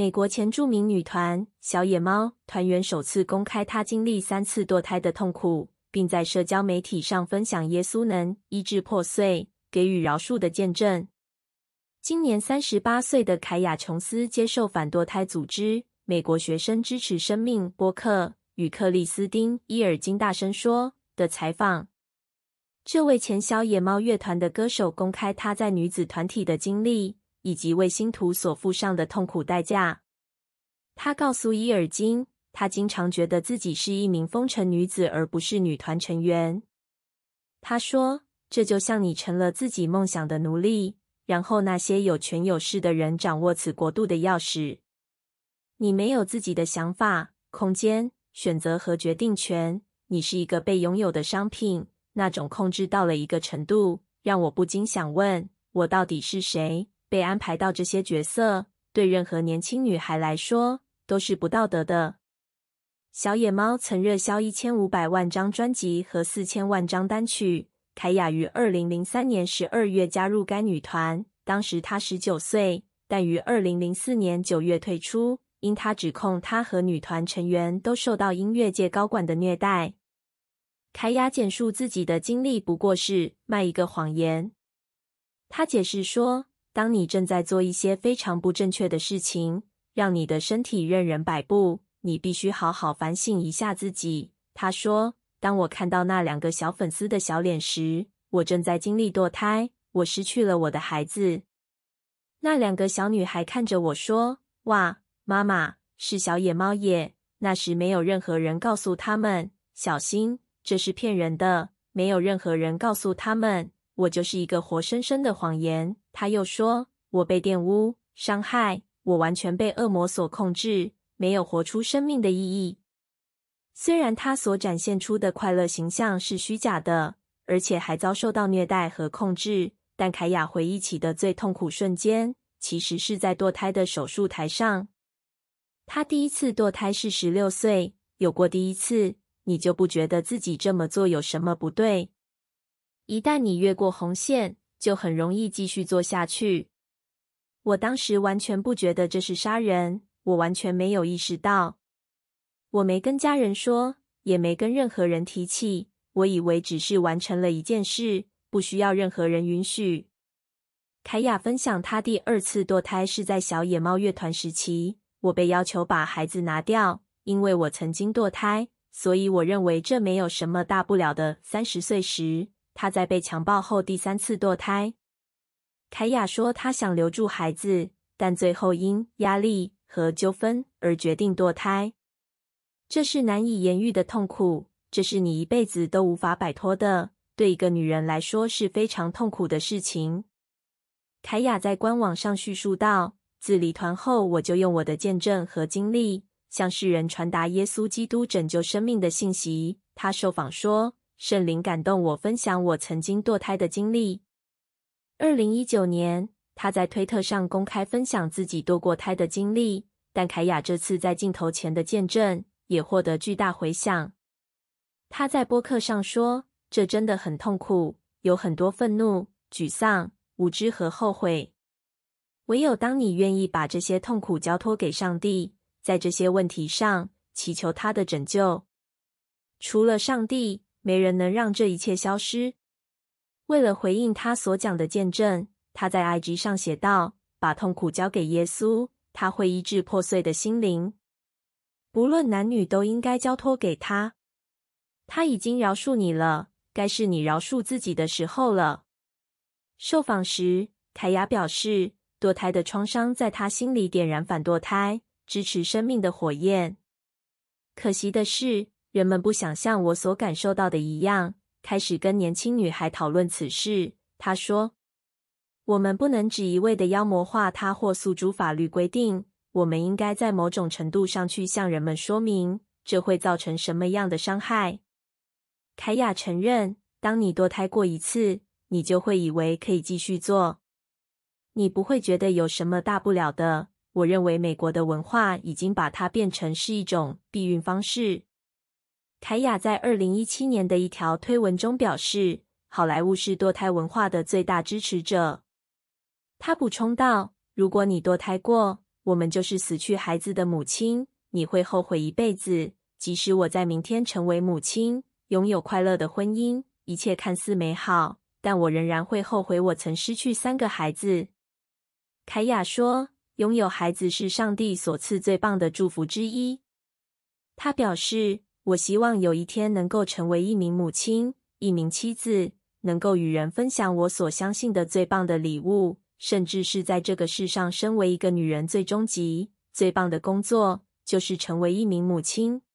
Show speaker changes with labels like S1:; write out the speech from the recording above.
S1: 美国前著名女团小野猫团员首次公开她经历三次堕胎的痛苦，并在社交媒体上分享耶稣能医治破碎、给予饶恕的见证。今年三十八岁的凯亚·琼斯接受反堕胎组织美国学生支持生命播客与克里斯丁伊尔金大声说的采访。这位前小野猫乐团的歌手公开她在女子团体的经历。以及为星图所付上的痛苦代价。他告诉伊尔金，他经常觉得自己是一名风尘女子，而不是女团成员。他说：“这就像你成了自己梦想的奴隶，然后那些有权有势的人掌握此国度的钥匙，你没有自己的想法、空间、选择和决定权。你是一个被拥有的商品。那种控制到了一个程度，让我不禁想问：我到底是谁？”被安排到这些角色，对任何年轻女孩来说都是不道德的。小野猫曾热销一千五百万张专辑和四千万张单曲。凯雅于二零零三年十二月加入该女团，当时她十九岁，但于二零零四年九月退出，因她指控她和女团成员都受到音乐界高管的虐待。凯雅简述自己的经历不过是卖一个谎言。她解释说。当你正在做一些非常不正确的事情，让你的身体任人摆布，你必须好好反省一下自己。他说：“当我看到那两个小粉丝的小脸时，我正在经历堕胎，我失去了我的孩子。那两个小女孩看着我说：‘哇，妈妈是小野猫耶。’那时没有任何人告诉他们小心，这是骗人的。没有任何人告诉他们。”我就是一个活生生的谎言。他又说，我被玷污、伤害，我完全被恶魔所控制，没有活出生命的意义。虽然他所展现出的快乐形象是虚假的，而且还遭受到虐待和控制，但凯雅回忆起的最痛苦瞬间，其实是在堕胎的手术台上。他第一次堕胎是十六岁，有过第一次，你就不觉得自己这么做有什么不对？一旦你越过红线，就很容易继续做下去。我当时完全不觉得这是杀人，我完全没有意识到。我没跟家人说，也没跟任何人提起。我以为只是完成了一件事，不需要任何人允许。凯雅分享，她第二次堕胎是在小野猫乐团时期。我被要求把孩子拿掉，因为我曾经堕胎，所以我认为这没有什么大不了的。三十岁时。她在被强暴后第三次堕胎。凯雅说：“她想留住孩子，但最后因压力和纠纷而决定堕胎。这是难以言喻的痛苦，这是你一辈子都无法摆脱的。对一个女人来说是非常痛苦的事情。”凯雅在官网上叙述道：“自离团后，我就用我的见证和经历，向世人传达耶稣基督拯救生命的信息。”她受访说。圣灵感动我分享我曾经堕胎的经历。二零一九年，他在推特上公开分享自己堕过胎的经历，但凯雅这次在镜头前的见证也获得巨大回响。他在播客上说：“这真的很痛苦，有很多愤怒、沮丧、无知和后悔。唯有当你愿意把这些痛苦交托给上帝，在这些问题上祈求他的拯救，除了上帝。”没人能让这一切消失。为了回应他所讲的见证，他在 IG 上写道：“把痛苦交给耶稣，他会医治破碎的心灵。不论男女，都应该交托给他。他已经饶恕你了，该是你饶恕自己的时候了。”受访时，凯雅表示，堕胎的创伤在他心里点燃反堕胎、支持生命的火焰。可惜的是。人们不想像我所感受到的一样，开始跟年轻女孩讨论此事。他说：“我们不能只一味的妖魔化它或诉诸法律规定，我们应该在某种程度上去向人们说明，这会造成什么样的伤害。”凯雅承认：“当你堕胎过一次，你就会以为可以继续做，你不会觉得有什么大不了的。我认为美国的文化已经把它变成是一种避孕方式。”凯雅在二零一七年的一条推文中表示：“好莱坞是堕胎文化的最大支持者。”他补充道：“如果你堕胎过，我们就是死去孩子的母亲，你会后悔一辈子。即使我在明天成为母亲，拥有快乐的婚姻，一切看似美好，但我仍然会后悔我曾失去三个孩子。”凯雅说：“拥有孩子是上帝所赐最棒的祝福之一。”他表示。我希望有一天能够成为一名母亲，一名妻子，能够与人分享我所相信的最棒的礼物，甚至是在这个世上，身为一个女人，最终极、最棒的工作就是成为一名母亲。